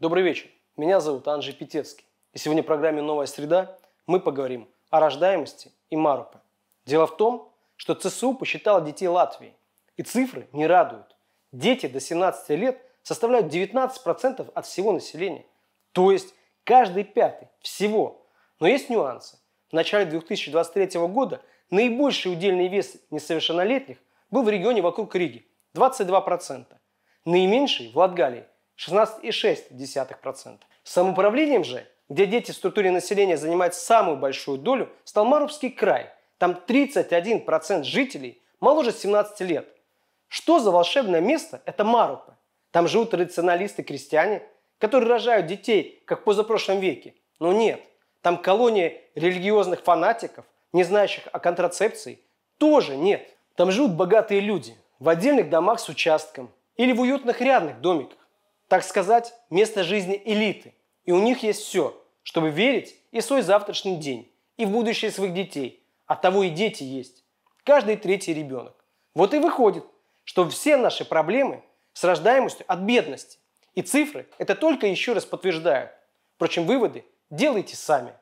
Добрый вечер, меня зовут Анжей Петецкий, и сегодня в программе «Новая среда» мы поговорим о рождаемости и Марупе. Дело в том, что ЦСУ посчитала детей Латвии, и цифры не радуют. Дети до 17 лет составляют 19% от всего населения, то есть каждый пятый всего. Но есть нюансы. В начале 2023 года наибольший удельный вес несовершеннолетних был в регионе вокруг Риги – 22%, наименьший – в Латгалии – 16,6%. Самоуправлением же, где дети в структуре населения занимают самую большую долю, стал Марубский край. Там 31% жителей моложе 17 лет. Что за волшебное место это Марупа? Там живут традиционалисты-крестьяне, которые рожают детей, как в позапрошлом веке. Но нет, там колония религиозных фанатиков, не знающих о контрацепции, тоже нет. Там живут богатые люди в отдельных домах с участком или в уютных рядных домиках так сказать, место жизни элиты. И у них есть все, чтобы верить и в свой завтрашний день, и в будущее своих детей. От а того и дети есть. Каждый третий ребенок. Вот и выходит, что все наши проблемы с рождаемостью от бедности. И цифры это только еще раз подтверждают. Впрочем, выводы делайте сами.